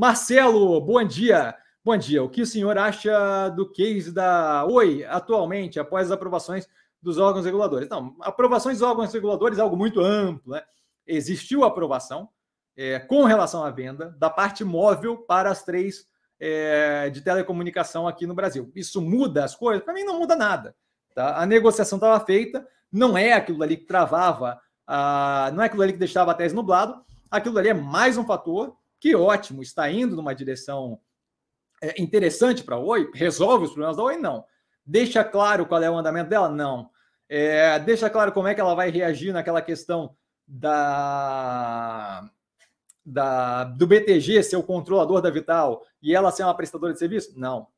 Marcelo, bom dia. Bom dia. O que o senhor acha do case da Oi atualmente, após as aprovações dos órgãos reguladores? Não, aprovações dos órgãos reguladores é algo muito amplo. Né? Existiu aprovação é, com relação à venda da parte móvel para as três é, de telecomunicação aqui no Brasil. Isso muda as coisas? Para mim, não muda nada. Tá? A negociação estava feita, não é aquilo ali que travava, a, não é aquilo ali que deixava a tese nublado. Aquilo ali é mais um fator que ótimo, está indo numa direção é, interessante para a Oi, resolve os problemas da Oi? Não. Deixa claro qual é o andamento dela? Não. É, deixa claro como é que ela vai reagir naquela questão da, da do BTG ser o controlador da Vital e ela ser uma prestadora de serviço? Não.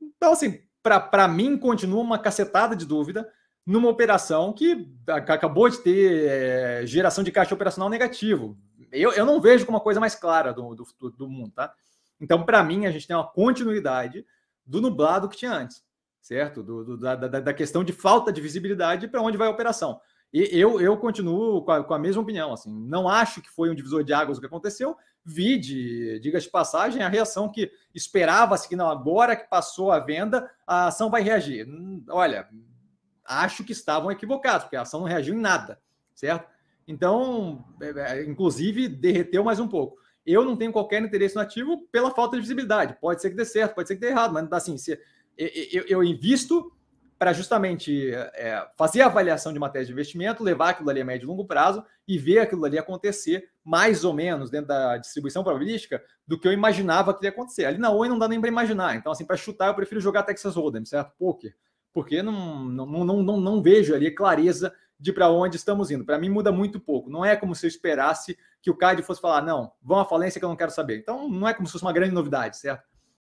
Então, assim, para mim, continua uma cacetada de dúvida numa operação que acabou de ter é, geração de caixa operacional negativo eu, eu não vejo como uma coisa mais clara do, do, do mundo, tá? Então, para mim, a gente tem uma continuidade do nublado que tinha antes, certo? Do, do da, da, da, questão de falta de visibilidade para onde vai a operação. E eu, eu continuo com a, com a, mesma opinião, assim, não acho que foi um divisor de águas o que aconteceu, vi, de, diga de passagem, a reação que esperava-se que não, agora que passou a venda, a ação vai reagir. Hum, olha, acho que estavam equivocados, porque a ação não reagiu em nada, certo? Então, é, é, inclusive, derreteu mais um pouco. Eu não tenho qualquer interesse no ativo pela falta de visibilidade. Pode ser que dê certo, pode ser que dê errado, mas assim, se, eu, eu invisto para justamente é, fazer a avaliação de matéria de investimento, levar aquilo ali a médio e longo prazo e ver aquilo ali acontecer mais ou menos dentro da distribuição probabilística do que eu imaginava que ia acontecer. Ali na OI não dá nem para imaginar. Então, assim, para chutar, eu prefiro jogar Texas Hold'em, certo? Poker. Porque não, não, não, não, não vejo ali clareza de para onde estamos indo. Para mim muda muito pouco. Não é como se eu esperasse que o CAD fosse falar, não, vão à falência que eu não quero saber. Então não é como se fosse uma grande novidade, certo?